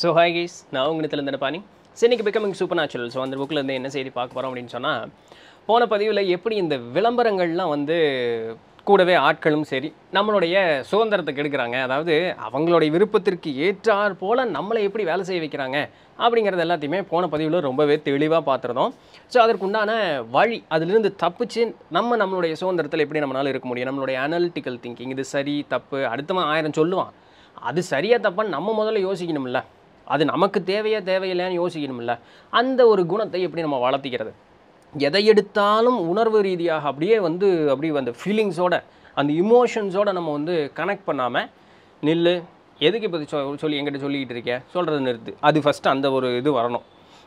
so hi guys நான் உங்கள்கிட்ட இருந்த பாணி சின்னைக்கு பிகமிங் சூப்பர் நேச்சுரல் ஸோ அந்த புக்கில் என்ன செய்தி பார்க்க போகிறோம் அப்படின்னு சொன்னால் போன பதிவில் எப்படி இந்த விளம்பரங்கள்லாம் வந்து கூடவே ஆட்களும் சரி நம்மளுடைய சுதந்திரத்தை கெடுக்கிறாங்க அதாவது அவங்களுடைய விருப்பத்திற்கு ஏற்றார் போல் நம்மளை எப்படி வேலை செய்ய வைக்கிறாங்க அப்படிங்கிறது எல்லாத்தையுமே போன பதிவில் ரொம்பவே தெளிவாக பார்த்துருந்தோம் ஸோ அதற்குண்டான வழி அதிலிருந்து தப்பிச்சு நம்ம நம்மளுடைய சுதந்திரத்தில் எப்படி நம்மளால் இருக்க முடியும் நம்மளுடைய அனலிட்டிக்கல் திங்கிங் இது சரி தப்பு அடுத்தவன் ஆயிரம் சொல்லுவான் அது சரியாக தப்பான்னு நம்ம முதல்ல யோசிக்கணும்ல அது நமக்கு தேவையா தேவையில்லையான்னு யோசிக்கணும்ல அந்த ஒரு குணத்தை எப்படி நம்ம வளர்த்திக்கிறது எதை எடுத்தாலும் உணர்வு ரீதியாக அப்படியே வந்து அப்படியே அந்த ஃபீலிங்ஸோட அந்த இமோஷன்ஸோட நம்ம வந்து கனெக்ட் பண்ணாமல் நில்லு எதுக்கு இப்போ சொ சொல்லி எங்கிட்ட சொல்லிக்கிட்டு இருக்கேன் சொல்கிறது நிறுத்து அது ஃபஸ்ட்டு அந்த ஒரு இது வரணும்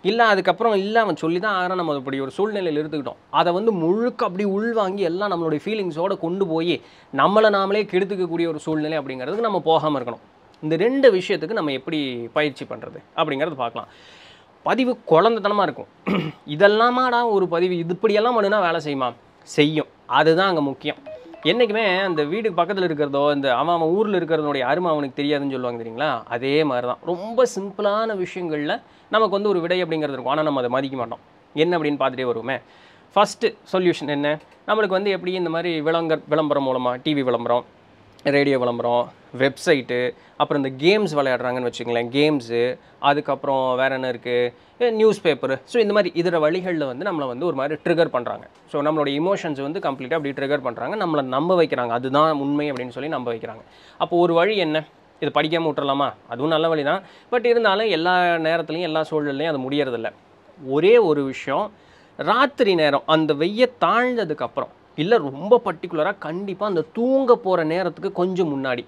இல்லை அதுக்கப்புறம் இல்லை அவன் சொல்லி தான் ஆகிறோம் நம்ம அப்படி ஒரு சூழ்நிலையில் இருந்துக்கிட்டோம் அதை வந்து முழுக்க அப்படி உள்வாங்கி எல்லாம் நம்மளுடைய ஃபீலிங்ஸோடு கொண்டு போய் நம்மளை நாமளே கெடுத்துக்கக்கூடிய ஒரு சூழ்நிலை அப்படிங்கிறதுக்கு நம்ம போகாமல் இருக்கணும் இந்த ரெண்டு விஷயத்துக்கு நம்ம எப்படி பயிற்சி பண்ணுறது அப்படிங்கிறது பார்க்கலாம் பதிவு குழந்தைத்தனமாக இருக்கும் இதெல்லாமாடா ஒரு பதிவு இது இப்படியெல்லாம் பண்ணுனா வேலை செய்யுமா செய்யும் அதுதான் அங்கே முக்கியம் என்றைக்குமே அந்த வீடு பக்கத்தில் இருக்கிறதோ இந்த அவன் அவன் ஊரில் இருக்கிறதனுடைய அருமை அவனுக்கு தெரியாதுன்னு சொல்லுவாங்க தெரியுங்களா அதே மாதிரி தான் ரொம்ப சிம்பிளான விஷயங்களில் நமக்கு வந்து ஒரு விடை அப்படிங்கிறது இருக்கும் ஆனால் நம்ம அதை மதிக்க மாட்டோம் என்ன அப்படின்னு பார்த்துட்டே வருவோமே ஃபஸ்ட்டு சொல்யூஷன் என்ன நம்மளுக்கு வந்து எப்படி இந்த மாதிரி விளங்க விளம்பரம் மூலமாக டிவி விளம்பரம் ரேடியோ விளம்பரம் வெப்சைட்டு அப்புறம் இந்த கேம்ஸ் விளையாடுறாங்கன்னு வச்சுக்கங்களேன் கேம்ஸு அதுக்கப்புறம் வேறு என்ன இருக்குது நியூஸ் பேப்பரு ஸோ இந்த மாதிரி இதர வழிகளில் வந்து நம்மளை வந்து ஒரு மாதிரி ட்ரிகர் பண்ணுறாங்க ஸோ நம்மளோட இமோஷன்ஸ் வந்து கம்ப்ளீட்டாக அப்படி ட்ரிகர் பண்ணுறாங்க நம்மளை நம்ப வைக்கிறாங்க அதுதான் உண்மை அப்படின்னு சொல்லி நம்ப வைக்கிறாங்க அப்போ ஒரு வழி என்ன இது படிக்காமல் விட்டுறலாமா அதுவும் நல்ல வழி தான் பட் இருந்தாலும் எல்லா நேரத்துலையும் எல்லா சூழல்லையும் அது முடியறதில்ல ஒரே ஒரு விஷயம் ராத்திரி நேரம் அந்த வெய்ய தாழ்ந்ததுக்கப்புறம் இல்லை ரொம்ப பர்டிகுலராக கண்டிப்பாக அந்த தூங்க போகிற நேரத்துக்கு கொஞ்சம் முன்னாடி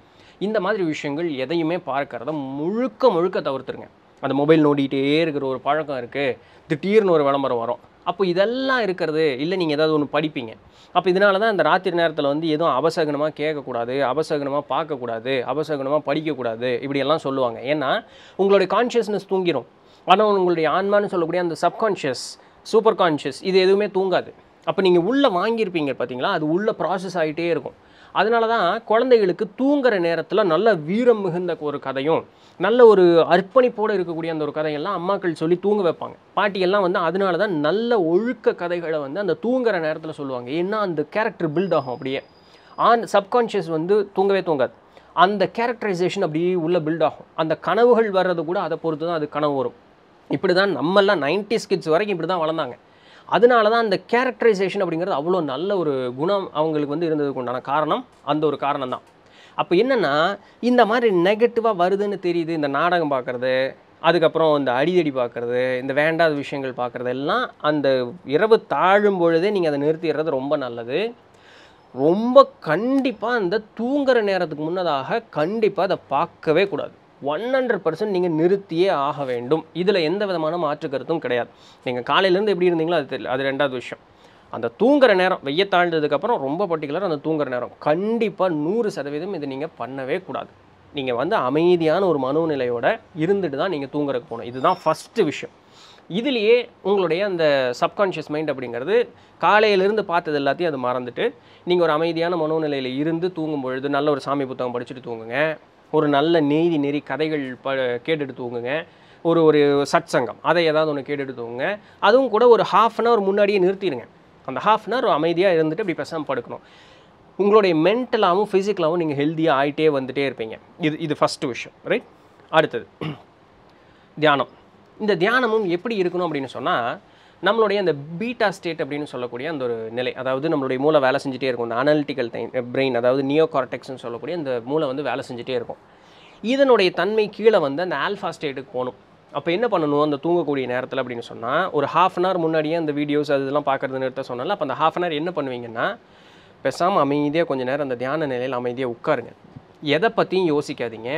இந்த மாதிரி விஷயங்கள் எதையுமே பார்க்கறத முழுக்க முழுக்க தவிர்த்துருங்க அந்த மொபைல் நோண்டிகிட்டே இருக்கிற ஒரு பழக்கம் இருக்குது திடீர்னு ஒரு விளம்பரம் வரும் அப்போ இதெல்லாம் இருக்கிறது இல்லை நீங்கள் ஏதாவது ஒன்று படிப்பீங்க அப்போ இதனால தான் இந்த ராத்திரி நேரத்தில் வந்து எதுவும் அபசகனமாக கேட்கக்கூடாது அபசகனமாக பார்க்கக்கூடாது அபசகனமாக படிக்கக்கூடாது இப்படியெல்லாம் சொல்லுவாங்க ஏன்னா உங்களுடைய கான்ஷியஸ்னஸ் தூங்கிடும் ஆனால் உங்களுடைய ஆன்மான்னு சொல்லக்கூடிய அந்த சப்கான்ஷியஸ் சூப்பர் கான்ஷியஸ் இது எதுவுமே தூங்காது அப்போ நீங்கள் உள்ளே வாங்கியிருப்பீங்க பார்த்தீங்களா அது உள்ளே ப்ராசஸ் ஆகிட்டே இருக்கும் அதனால தான் குழந்தைகளுக்கு தூங்குற நேரத்தில் நல்ல வீரம் மிகுந்த ஒரு கதையும் நல்ல ஒரு அர்ப்பணிப்போடு இருக்கக்கூடிய அந்த ஒரு கதையெல்லாம் அம்மாக்கள் சொல்லி தூங்க வைப்பாங்க பாட்டியெல்லாம் வந்து அதனால தான் நல்ல ஒழுக்க கதைகளை வந்து அந்த தூங்குற நேரத்தில் சொல்லுவாங்க ஏன்னா அந்த கேரக்டர் பில்ட் ஆகும் அப்படியே ஆன் சப்கான்ஷியஸ் வந்து தூங்கவே தூங்காது அந்த கேரக்டரைசேஷன் அப்படியே உள்ளே பில்ட் ஆகும் அந்த கனவுகள் வர்றது கூட அதை பொறுத்து தான் அது கனவு வரும் இப்படி தான் நம்மெல்லாம் நைன்டி ஸ்கிட்ஸ் வரைக்கும் இப்படி தான் வளர்ந்தாங்க அதனால தான் அந்த கேரக்டரைசேஷன் அப்படிங்கிறது அவ்வளோ நல்ல ஒரு குணம் அவங்களுக்கு வந்து இருந்ததுக்கு உண்டான காரணம் அந்த ஒரு காரணம் தான் அப்போ என்னென்னா இந்த மாதிரி நெகட்டிவாக வருதுன்னு தெரியுது இந்த நாடகம் பார்க்குறது அதுக்கப்புறம் இந்த அடிதடி பார்க்குறது இந்த வேண்டாத விஷயங்கள் பார்க்குறது எல்லாம் அந்த இரவு தாழும் பொழுதே நீங்கள் அதை நிறுத்திடுறது ரொம்ப நல்லது ரொம்ப கண்டிப்பாக அந்த தூங்குற நேரத்துக்கு முன்னதாக கண்டிப்பாக அதை பார்க்கவே கூடாது ஒன் ஹண்ட்ரட் பர்சன்ட் நீங்கள் நிறுத்தியே ஆக வேண்டும் இதில் எந்த விதமான மாற்று கருத்தும் கிடையாது நீங்கள் காலையிலேருந்து எப்படி இருந்தீங்களோ அது தெரியல அது ரெண்டாவது விஷயம் அந்த தூங்குற நேரம் வெய்ய தாழ்ந்ததுக்கப்புறம் ரொம்ப பர்டிகுலர் அந்த தூங்குற நேரம் கண்டிப்பாக நூறு சதவீதம் இது நீங்கள் பண்ணவே கூடாது நீங்கள் வந்து அமைதியான ஒரு மனோநிலையோடு இருந்துட்டு தான் நீங்கள் தூங்குறதுக்கு போகணும் இதுதான் ஃபஸ்ட்டு விஷயம் இதுலேயே உங்களுடைய அந்த சப்கான்ஷியஸ் மைண்ட் அப்படிங்கிறது காலையிலேருந்து பார்த்தது எல்லாத்தையும் அது மறந்துட்டு நீங்கள் ஒரு அமைதியான மனோநிலையில் இருந்து தூங்கும் பொழுது நல்ல ஒரு சாமி புத்தகம் படிச்சுட்டு தூங்குங்க ஒரு நல்ல நீதி நெறி கதைகள் ப கேட்டு தூங்குங்க ஒரு ஒரு சத்சங்கம் சங்கம் அதை ஏதாவது ஒன்று கேட்டுட்டு தூங்குங்க அதுவும் கூட ஒரு ஹாஃப் அன் ஹவர் முன்னாடியே நிறுத்திடுங்க அந்த ஹாஃப் அன் ஹவர் அமைதியாக இருந்துட்டு இப்படி பெசாமல் படுக்கணும் உங்களுடைய மென்டலாகவும் ஃபிசிக்கலாகவும் நீங்கள் ஹெல்த்தியாக ஆகிட்டே வந்துகிட்டே இருப்பீங்க இது இது ஃபஸ்ட்டு விஷயம் ரைட் அடுத்தது தியானம் இந்த தியானமும் எப்படி இருக்கணும் அப்படின்னு சொன்னால் நம்மளுடைய அந்த பீட்டா ஸ்டேட் அப்படின்னு சொல்லக்கூடிய அந்த ஒரு நிலை அதாவது நம்மளுடைய மூளை வேலை செஞ்சுட்டே இருக்கும் இந்த தை பிரெயின் அதாவது நியோ கார்டெக்ஸ்னு சொல்லக்கூடிய அந்த மூளை வந்து வேலை செஞ்சுட்டே இருக்கும் இதனுடைய தன்மை கீழே வந்து அந்த ஆல்ஃபா ஸ்டேட்டுக்கு போகணும் அப்போ என்ன பண்ணணும் அந்த தூங்கக்கூடிய நேரத்தில் அப்படின்னு சொன்னால் ஒரு ஹாஃப் அன் ஹவர் முன்னாடியே அந்த வீடியோஸ் அது இதெல்லாம் பார்க்குறது நிறுத்த சொன்னால அப்போ அந்த ஹாஃப் அன் ஹவர் என்ன பண்ணுவீங்கன்னா பெசாமல் அமைதியாக கொஞ்சம் நேரம் அந்த தியான நிலையில் அமைதியாக உட்காருங்க எதை பற்றியும் யோசிக்காதீங்க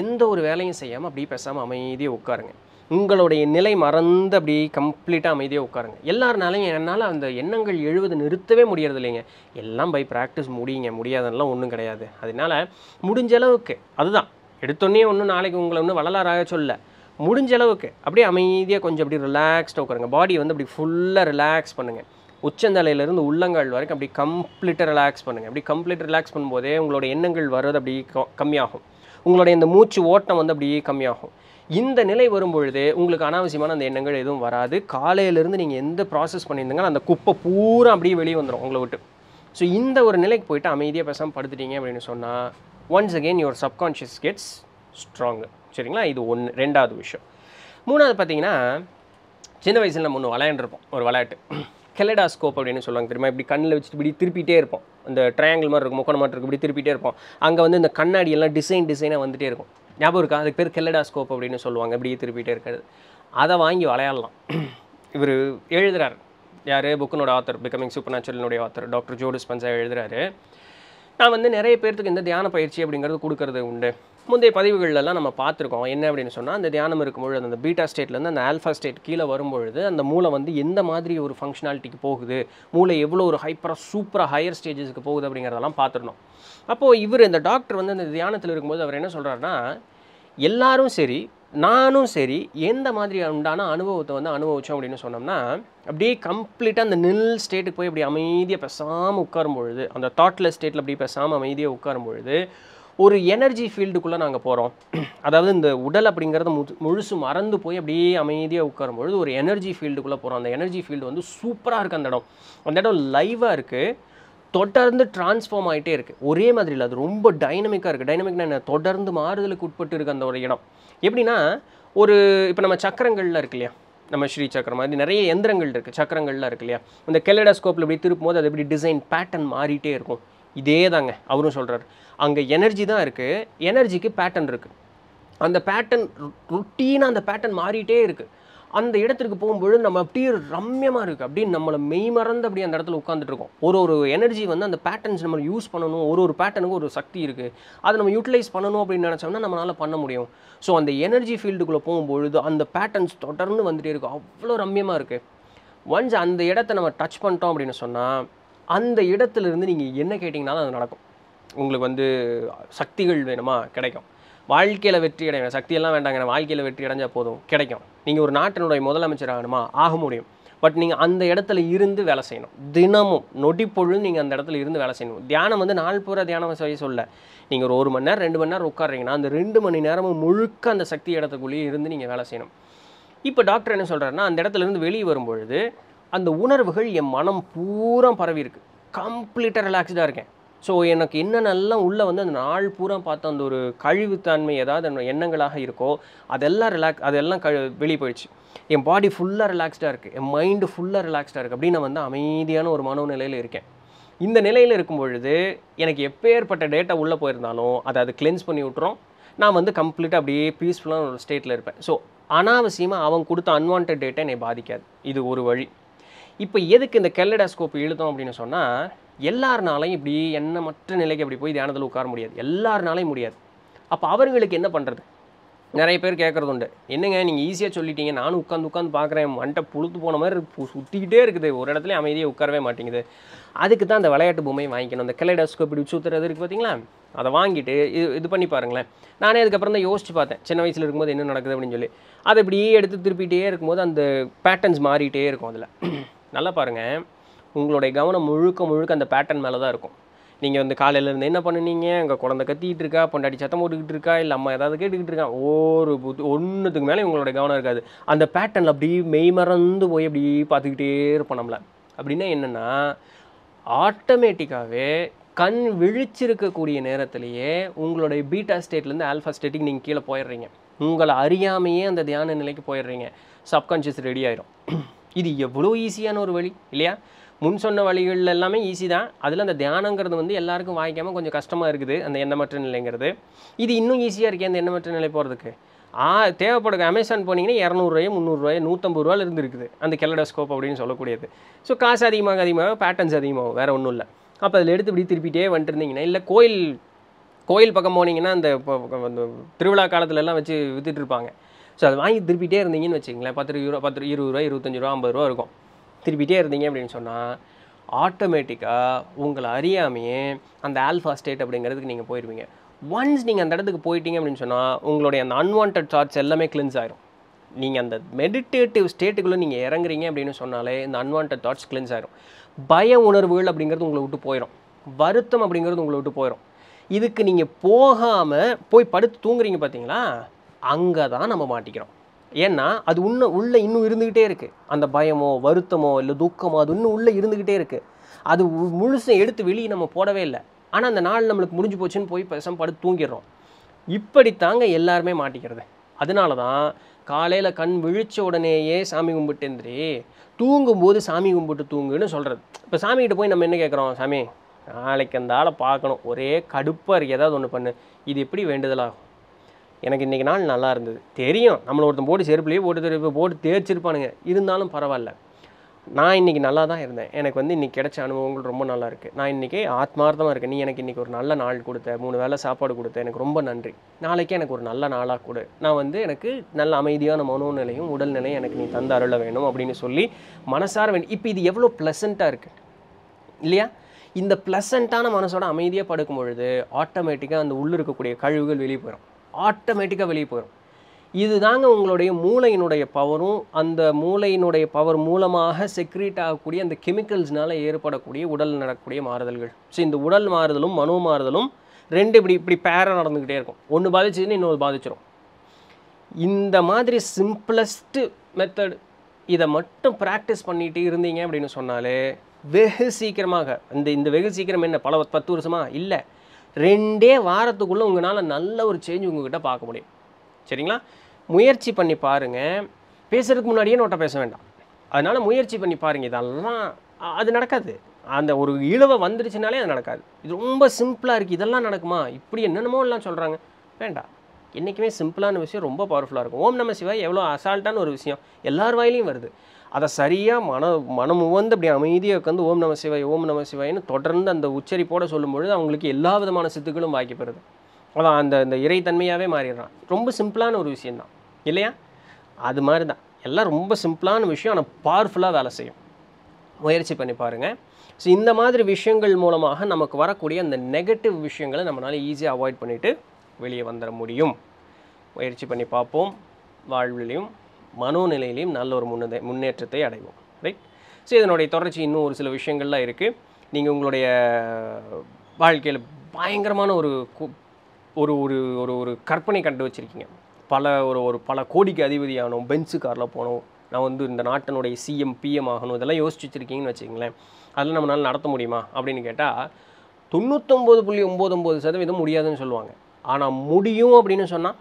எந்த ஒரு வேலையும் செய்யாமல் அப்படியே பேசாமல் அமைதியாக உட்காருங்க உங்களுடைய நிலை மறந்து அப்படி கம்ப்ளீட்டாக அமைதியாக உட்காருங்க எல்லாருனாலையும் என்னால் அந்த எண்ணங்கள் எழுவது நிறுத்தவே முடியறது இல்லைங்க எல்லாம் பை ப்ராக்டிஸ் முடியுங்க முடியாதெல்லாம் ஒன்றும் கிடையாது அதனால் முடிஞ்ச அளவுக்கு அதுதான் எடுத்தோடனே ஒன்றும் நாளைக்கு உங்களை ஒன்றும் வளலாராக சொல்ல முடிஞ்ச அளவுக்கு அப்படியே அமைதியாக கொஞ்சம் அப்படி ரிலாக்ஸ்டாக உட்காருங்க பாடி வந்து அப்படி ஃபுல்லாக ரிலாக்ஸ் பண்ணுங்கள் உச்சந்தலையிலேருந்து உள்ளங்கால் வரைக்கும் அப்படி கம்ப்ளீட்டாக ரிலாக்ஸ் பண்ணுங்கள் அப்படி கம்ப்ளீட் ரிலாக்ஸ் பண்ணும்போதே உங்களோட எண்ணங்கள் வர்றது அப்படி கம்மியாகும் உங்களுடைய இந்த மூச்சு ஓட்டம் வந்து அப்படியே கம்மியாகும் இந்த நிலை வரும்பொழுது உங்களுக்கு அனாவசியமான அந்த எண்ணங்கள் எதுவும் வராது காலையிலேருந்து நீங்கள் எந்த ப்ராசஸ் பண்ணியிருந்தீங்கன்னா அந்த குப்பை பூரா அப்படியே வெளியே வந்துடும் உங்களை விட்டு ஸோ இந்த ஒரு நிலைக்கு போயிட்டு அமைதியாக பேசாமல் படுத்துட்டீங்க அப்படின்னு சொன்னால் once again your subconscious gets strong சரிங்களா இது ஒன்று ரெண்டாவது விஷயம் மூணாவது பார்த்தீங்கன்னா சின்ன வயசில் நம்ம ஒன்று விளையாண்டுருப்போம் ஒரு விளையாட்டு கெலடாஸ்கோப் அப்படின்னு சொல்லுவாங்க தெரியுமா இப்படி கண்ணில் வச்சுட்டு இப்படி திருப்பிகிட்டே இருப்போம் இந்த ட்ரையாங்கிள் மாதிரி இருக்கும் முக்கோணம் இருக்கும் இப்படி திருப்பிகிட்டே இருப்போம் அங்கே வந்து இந்த கண்ணாடி எல்லாம் டிசைன் டிசைனாக வந்துகிட்டே இருக்கும் ஞாபகம் இருக்கா அதுக்கு பேர் கெல்லடாஸ்கோப் அப்படின்னு சொல்லுவாங்க இப்படியே திருப்பிகிட்டே இருக்காது அதை வாங்கி விளையாடலாம் இவர் எழுதுகிறார் யார் புக்கினோட ஆத்தர் பிகமிங் சூப்பர் நேச்சுரலினுடைய ஆத்தர் டாக்டர் ஜோடிஸ் பன்சா எழுதுகிறாரு நான் வந்து நிறைய பேர்த்துக்கு இந்த தியான பயிற்சி அப்படிங்கிறது கொடுக்கறது உண்டு முந்தைய பதிவுகள்லாம் நம்ம பார்த்துருக்கோம் என்ன அப்படின்னு சொன்னால் அந்த தியானம் இருக்கும்பொழுது அந்த பீட்டா ஸ்டேட்லேருந்து அந்த ஆல்ஃபா ஸ்டேட் கீழே வரும்பொழுது அந்த மூளை வந்து எந்த மாதிரி ஒரு ஃபங்க்ஷனாலிட்டிக்கு போகுது மூளை எவ்வளோ ஒரு ஹைப்பராக சூப்பராக ஹையர் ஸ்டேஜஸ்க்கு போகுது அப்படிங்கிறதெல்லாம் பார்த்துருந்தோம் அப்போது இவர் இந்த டாக்டர் வந்து அந்த தியானத்தில் இருக்கும்போது அவர் என்ன சொல்கிறாருன்னா எல்லாரும் சரி நானும் சரி எந்த மாதிரி உண்டான அனுபவத்தை வந்து அனுபவித்தோம் அப்படின்னு சொன்னோம்னா அப்படியே கம்ப்ளீட்டாக அந்த நில் ஸ்டேட்டுக்கு போய் அப்படி அமைதியாக பேசாமல் உட்காரும் பொழுது அந்த தாட்லெஸ் ஸ்டேட்டில் அப்படி பேசாமல் அமைதியாக உட்காரும் பொழுது ஒரு எனர்ஜி ஃபீல்டுக்குள்ளே நாங்கள் போகிறோம் அதாவது இந்த உடல் அப்படிங்கிறத மு முழுசு மறந்து போய் அப்படியே அமைதியாக உட்காரும் பொழுது ஒரு எனர்ஜி ஃபீல்டுக்குள்ளே போகிறோம் அந்த எனர்ஜி ஃபீல்டு வந்து சூப்பராக இருக்குது அந்த இடம் அந்த இடம் லைவாக இருக்குது தொடர்ந்து டிரான்ஸ்ஃபார்ம் ஆகிட்டே இருக்குது ஒரே மாதிரி இல்லை அது ரொம்ப டைனமிக்காக இருக்குது டைனமிக்னா என்ன தொடர்ந்து மாறுதலுக்கு உட்பட்டு இருக்குது அந்த ஒரு இடம் எப்படின்னா ஒரு இப்போ நம்ம சக்கரங்கள்லாம் இருக்கு இல்லையா நம்ம ஸ்ரீ சக்கரம் மாதிரி நிறைய எந்திரங்கள் இருக்குது சக்கரங்கள்லாம் இருக்கு இல்லையா இந்த கெலடாஸ்கோப்பில் இப்படி திருப்பும் போது அது எப்படி டிசைன் பேட்டர்ன் மாறிட்டே இருக்கும் இதே தாங்க அவரும் சொல்கிறார் அங்கே எனர்ஜி தான் இருக்குது எனர்ஜிக்கு பேட்டர்ன் இருக்குது அந்த பேட்டர்ன் ருட்டீனாக அந்த பேட்டர்ன் மாறிட்டே இருக்குது அந்த இடத்திற்கு போகும்பொழுது நம்ம அப்படியே ரம்யமாக இருக்குது அப்படின்னு நம்மளை மெய் மறந்து அப்படியே அந்த இடத்துல உட்காந்துட்டு இருக்கோம் ஒரு ஒரு எனர்ஜி வந்து அந்த பேட்டர்ன்ஸ் நம்ம யூஸ் பண்ணணும் ஒரு ஒரு பேட்டனுக்கும் ஒரு சக்தி இருக்குது அதை நம்ம யூட்டிலைஸ் பண்ணணும் அப்படின்னு நினச்சோம்னா நம்மளால் பண்ண முடியும் ஸோ அந்த எனர்ஜி ஃபீல்டுக்குள்ளே போகும்பொழுது அந்த பேட்டர்ன்ஸ் தொடர்ந்து வந்துகிட்டே இருக்கும் அவ்வளோ ரம்யமாக இருக்குது ஒன்ஸ் அந்த இடத்த நம்ம டச் பண்ணிட்டோம் அப்படின்னு சொன்னால் அந்த இடத்துலேருந்து நீங்கள் என்ன கேட்டிங்கனாலும் அது நடக்கும் உங்களுக்கு வந்து சக்திகள் வேணுமா கிடைக்கும் வாழ்க்கையில் வெற்றி அடைவேன் சக்தியெல்லாம் வேண்டாங்க வாழ்க்கையில் வெற்றி அடைஞ்சால் போதும் கிடைக்கும் நீங்கள் ஒரு நாட்டினுடைய முதலமைச்சர் ஆகணுமா ஆக முடியும் பட் நீங்கள் அந்த இடத்துல இருந்து வேலை செய்யணும் தினமும் நொடிப்பொழுது நீங்கள் அந்த இடத்துல இருந்து வேலை செய்யணும் தியானம் வந்து நாள் பூரா தியானம் செய்ய சொல்ல நீங்கள் ஒரு ஒரு மணி நேரம் ரெண்டு மணி நேரம் உட்காடுறீங்கன்னா அந்த ரெண்டு மணி நேரமும் முழுக்க அந்த சக்தி இடத்துக்குள்ளேயே இருந்து நீங்கள் வேலை செய்யணும் இப்போ டாக்டர் என்ன சொல்கிறாருன்னா அந்த இடத்துலேருந்து வெளியே வரும்பொழுது அந்த உணர்வுகள் என் மனம் பூரா பரவி இருக்குது கம்ப்ளீட்டாக ரிலாக்ஸ்டாக இருக்கேன் ஸோ எனக்கு என்னென்னலாம் உள்ளே வந்து அந்த நாள் பூரா பார்த்த அந்த ஒரு கழிவுத்தன்மை ஏதாவது எண்ணங்களாக இருக்கோ அதெல்லாம் ரிலாக்ஸ் அதெல்லாம் க வெளியே போயிடுச்சு என் பாடி ஃபுல்லாக ரிலாக்ஸ்டாக இருக்குது என் மைண்டு ஃபுல்லாக ரிலாக்ஸ்டாக இருக்குது அப்படின்னு நான் வந்து அமைதியான ஒரு நிலையில் இருக்கேன் இந்த நிலையில் இருக்கும் பொழுது எனக்கு எப்போ ஏற்பட்ட டேட்டா உள்ளே போயிருந்தாலும் அதை அது கிளென்ஸ் பண்ணி விட்டுரும் நான் வந்து கம்ப்ளீட்டாக அப்படியே பீஸ்ஃபுல்லான ஒரு ஸ்டேட்டில் இருப்பேன் ஸோ அனாவசியமாக அவன் கொடுத்த அன்வான்ட் டேட்டா என்னை பாதிக்காது இது ஒரு வழி இப்போ எதுக்கு இந்த கெல்லடாஸ்கோப் எழுதும் அப்படின்னு சொன்னால் எல்லாருனாலையும் இப்படி என்ன மற்ற நிலைக்கு அப்படி போய் தியானத்தில் உட்கார முடியாது எல்லாருனாலையும் முடியாது அப்போ அவர்களுக்கு என்ன பண்ணுறது நிறைய பேர் கேட்குறது உண்டு என்னங்க நீங்கள் ஈஸியாக சொல்லிட்டீங்க நானும் உட்காந்து உட்காந்து பார்க்குறேன் மண்டை புழுத்து போன மாதிரி சுற்றிக்கிட்டே இருக்குது ஒரு இடத்துல அமைதியாக உட்காரவே மாட்டேங்குது அதுக்கு தான் அந்த விளையாட்டு பொம்மையை வாங்கிக்கணும் அந்த கெலைடாஸ்கோப் இப்படி சுற்றுறது இருக்குது பார்த்தீங்களா அதை வாங்கிட்டு இது இது பண்ணி பாருங்களேன் நானே அதுக்கப்புறம் தான் யோசிச்சு பார்த்தேன் சின்ன வயசில் இருக்கும்போது என்ன நடக்குது அப்படின்னு சொல்லி அதை இப்படியே எடுத்து திருப்பிகிட்டே இருக்கும்போது அந்த பேட்டர்ன்ஸ் மாறிட்டே இருக்கும் அதில் நல்லா பாருங்கள் உங்களுடைய கவனம் முழுக்க முழுக்க அந்த பேட்டர்ன் மேலே தான் இருக்கும் நீங்கள் வந்து காலையிலேருந்து என்ன பண்ணுனீங்க எங்கள் குழந்தை கத்திக்கிட்டு இருக்கா பொண்டாட்டி சத்தம் போட்டுக்கிட்டு இருக்கா இல்லை அம்மா ஏதாவது கேட்டுக்கிட்டு இருக்கா ஒரு ஒன்றுத்துக்கு மேலே இவங்களோட கவனம் இருக்காது அந்த பேட்டர்னில் அப்படி மெய் மறந்து போய் அப்படி பார்த்துக்கிட்டே இருப்போம் நம்மளை அப்படின்னா என்னென்னா ஆட்டோமேட்டிக்காகவே கண் விழிச்சிருக்கக்கூடிய நேரத்திலேயே உங்களுடைய பீட்டா ஸ்டேட்லேருந்து ஆல்ஃபா ஸ்டேட்டுக்கு நீங்கள் கீழே போயிடுறீங்க உங்களை அறியாமையே அந்த தியான நிலைக்கு போயிடுறீங்க சப்கான்ஷியஸ் ரெடி ஆயிரும் இது எவ்வளோ ஈஸியான ஒரு வழி இல்லையா முன் சொன்ன வழிகள் எல்லாமே ஈஸி தான் அதில் அந்த தியானங்கிறது வந்து எல்லாருக்கும் வாங்கிக்காமல் கொஞ்சம் கஷ்டமாக இருக்குது அந்த எண்ணமற்ற நிலைங்கிறது இது இன்னும் ஈஸியாக இருக்கே அந்த எண்ணமற்ற நிலை போகிறதுக்கு ஆ தேவைப்படுது அமேசான் போனீங்கன்னா இரநூறுவாயோ முந்நூறுரூவாயோ நூற்றம்பது ரூபாயில் இருந்துருக்குது அந்த கெலடோஸ்கோப் அப்படின்னு சொல்லக்கூடியது ஸோ காசு அதிகமாக அதிகமாக பேட்டர்ன்ஸ் அதிகமாகும் வேறு ஒன்றும் இல்லை அப்போ அதில் எடுத்து இப்படி திருப்பிட்டே வந்துட்டு இருந்தீங்கன்னா இல்லை கோயில் கோயில் பக்கம் போனீங்கன்னா அந்த திருவிழா காலத்துலலாம் வச்சு விற்றுட்டு இருப்பாங்க ஸோ அது வாங்கி திருப்பிட்டே இருந்தீங்கன்னு வச்சுங்களேன் பத்து ரூபா பத்து இருபது ரூபா இருபத்தஞ்சி ரூபா ஐம்பது ரூபா இருக்கும் திருப்பிட்டே இருந்தீங்க அப்படின்னு சொன்னால் ஆட்டோமேட்டிக்காக உங்களை அறியாமையே அந்த ஆல்ஃபா ஸ்டேட் அப்படிங்கிறதுக்கு நீங்கள் போயிடுவீங்க ஒன்ஸ் நீங்கள் அந்த இடத்துக்கு போயிட்டீங்க அப்படின்னு சொன்னால் உங்களுடைய அந்த அன்வான்ட் தாட்ஸ் எல்லாமே கிளின்ஸ் ஆயிரும் நீங்கள் அந்த மெடிடேட்டிவ் ஸ்டேட்டுக்குள்ளே நீங்கள் இறங்குறீங்க அப்படின்னு சொன்னாலே இந்த அன்வான்ட் தாட்ஸ் கிளின்ஸ் ஆயிரும் பய உணர்வுகள் அப்படிங்கிறது உங்களை விட்டு போயிடும் வருத்தம் அப்படிங்கிறது உங்களை விட்டு போயிடும் இதுக்கு நீங்கள் போகாமல் போய் படுத்து தூங்குறீங்க பார்த்தீங்களா அங்கே தான் நம்ம மாட்டிக்கிறோம் ஏன்னா அது உன்ன உள்ளே இன்னும் இருந்துக்கிட்டே இருக்குது அந்த பயமோ வருத்தமோ இல்லை துக்கமோ அது இன்னும் உள்ளே இருந்துக்கிட்டே இருக்குது அது முழுசும் எடுத்து வெளியே நம்ம போடவே இல்லை ஆனால் அந்த நாள் நம்மளுக்கு முடிஞ்சு போச்சுன்னு போய் பேசாம படுத்து தூங்கிடுறோம் இப்படி தாங்க எல்லாருமே மாட்டிக்கிறது அதனால தான் காலையில் கண் விழிச்ச உடனேயே சாமி கும்பிட்டுந்திரி தூங்கும்போது சாமி கும்பிட்டு தூங்குன்னு சொல்கிறது இப்போ சாமிகிட்ட போய் நம்ம என்ன கேட்குறோம் சாமி நாளைக்கு அந்த ஆளை பார்க்கணும் ஒரே கடுப்பாக இருக்குது ஏதாவது ஒன்று பண்ணு இது எப்படி வேண்டுதலாகும் எனக்கு இன்றைக்கி நாள் நல்லா இருந்தது தெரியும் நம்மளை ஒருத்தன் போட்டு செருப்புலேயே போட்டு தெரியும் போட்டு தேய்ச்சிருப்பானுங்க இருந்தாலும் பரவாயில்ல நான் இன்றைக்கி நல்லா தான் இருந்தேன் எனக்கு வந்து இன்றைக்கி கிடைச்ச அனுபவங்கள் ரொம்ப நல்லா இருக்குது நான் இன்றைக்கி ஆத்மார்த்தமாக இருக்கேன் நீ எனக்கு இன்றைக்கி ஒரு நல்ல நாள் கொடுத்த மூணு வேலை சாப்பாடு கொடுத்த எனக்கு ரொம்ப நன்றி நாளைக்கே எனக்கு ஒரு நல்ல நாளாக கொடு நான் வந்து எனக்கு நல்ல அமைதியான மனோநிலையும் உடல்நிலையும் எனக்கு நீ தந்த அருள வேணும் அப்படின்னு சொல்லி மனசார வேணும் இப்போ இது எவ்வளோ ப்ளசண்ட்டாக இருக்குது இல்லையா இந்த ப்ளசண்ட்டான மனசோட அமைதியாக படுக்கும் பொழுது ஆட்டோமேட்டிக்காக அந்த உள்ளே இருக்கக்கூடிய கழிவுகள் வெளியே போயிடும் ஆட்டோமேட்டிக்காக வெளியே போயிடும் இது தாங்க உங்களுடைய மூளையினுடைய பவரும் அந்த மூளையினுடைய பவர் மூலமாக செக்ரீட் ஆகக்கூடிய அந்த கெமிக்கல்ஸ்னால் ஏற்படக்கூடிய உடல் நடக்கக்கூடிய மாறுதல்கள் ஸோ இந்த உடல் மாறுதலும் மனு மாறுதலும் ரெண்டு இப்படி இப்படி பேரை நடந்துக்கிட்டே இருக்கும் ஒன்று பாதிச்சதுன்னு இன்னொரு பாதிச்சிடும் இந்த மாதிரி சிம்பிளஸ்ட்டு மெத்தட் இதை மட்டும் ப்ராக்டிஸ் பண்ணிகிட்டு இருந்தீங்க அப்படின்னு சொன்னாலே வெகு சீக்கிரமாக இந்த இந்த வெகு சீக்கிரம் என்ன பல பத்து வருஷமாக இல்லை ரெண்டே வாரத்துக்குள்ளே உங்களால் நல்ல ஒரு சேஞ்ச் உங்ககிட்ட பார்க்க முடியும் சரிங்களா முயற்சி பண்ணி பாருங்கள் பேசுகிறதுக்கு முன்னாடியே நோட்டை பேச வேண்டாம் அதனால் முயற்சி பண்ணி பாருங்கள் இதெல்லாம் அது நடக்காது அந்த ஒரு இழவை வந்துருச்சுனாலே அது நடக்காது இது ரொம்ப சிம்பிளாக இருக்குது இதெல்லாம் நடக்குமா இப்படி என்னென்னமோ எல்லாம் சொல்கிறாங்க வேண்டாம் என்றைக்குமே சிம்பிளான விஷயம் ரொம்ப பவர்ஃபுல்லாக இருக்கும் ஓம் நம்ம சிவாய் எவ்வளோ அசால்ட்டான ஒரு விஷயம் எல்லார் வாயிலையும் வருது அதை சரியாக மன மனம் உவந்து அப்படி அமைதியாக உட்காந்து ஓம் நம சிவாய் ஓம் நம சிவாயின்னு தொடர்ந்து அந்த உச்சரிப்போட சொல்லும்பொழுது அவங்களுக்கு எல்லா விதமான சித்துக்களும் வாய்க்கப்படுது அதான் அந்த அந்த இறைத்தன்மையாகவே மாறிடுறான் ரொம்ப சிம்பிளான ஒரு விஷயந்தான் இல்லையா அது மாதிரி தான் எல்லாம் ரொம்ப சிம்பிளான விஷயம் ஆனால் பவர்ஃபுல்லாக வேலை செய்யும் முயற்சி பண்ணி பாருங்கள் ஸோ இந்த மாதிரி விஷயங்கள் மூலமாக நமக்கு வரக்கூடிய அந்த நெகட்டிவ் விஷயங்களை நம்மளால் ஈஸியாக அவாய்ட் பண்ணிவிட்டு வெளியே வந்துட முடியும் முயற்சி பண்ணி பார்ப்போம் வாழ்விலையும் மனோநிலையிலையும் நல்ல ஒரு முன்னே முன்னேற்றத்தை அடைவோம் ரைட் ஸோ இதனுடைய தொடர்ச்சி இன்னும் ஒரு சில விஷயங்கள்லாம் இருக்குது நீங்கள் உங்களுடைய வாழ்க்கையில் பயங்கரமான ஒரு ஒரு ஒரு ஒரு ஒரு கற்பனை கண்டு வச்சுருக்கீங்க பல ஒரு ஒரு பல கோடிக்கு அதிபதியானோம் பென்ஸு காரில் போனோம் நான் வந்து இந்த நாட்டினுடைய சிஎம் பிஎம் ஆகணும் இதெல்லாம் யோசிச்சு வச்சுருக்கீங்கன்னு வச்சுக்கங்களேன் அதெல்லாம் நம்மளால் நடத்த முடியுமா அப்படின்னு கேட்டால் தொண்ணூத்தொம்பது புள்ளி ஒம்பது ஒம்பது சதவீதம் முடியாதுன்னு சொல்லுவாங்க ஆனால் முடியும் அப்படின்னு சொன்னால்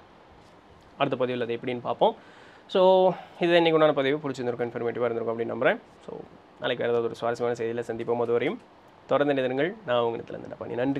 அடுத்த பதிவில் அது எப்படின்னு பார்ப்போம் ஸோ இது இன்றைக்கு உண்டான பதிவு பிடிச்சிருந்துருக்கும் இன்ஃபர்மேட்டிவாக இருந்திருக்கும் அப்படின்னு நம்புகிறேன் ஸோ நாளைக்கு வேறு ஏதாவது ஒரு சுவாரஸ்யமான செய்தியில் சந்திப்போம் அது வரையும் தொடர்ந்து நிதனங்கள் நான் உங்களுக்கு இடத்துல பண்ணி நன்றி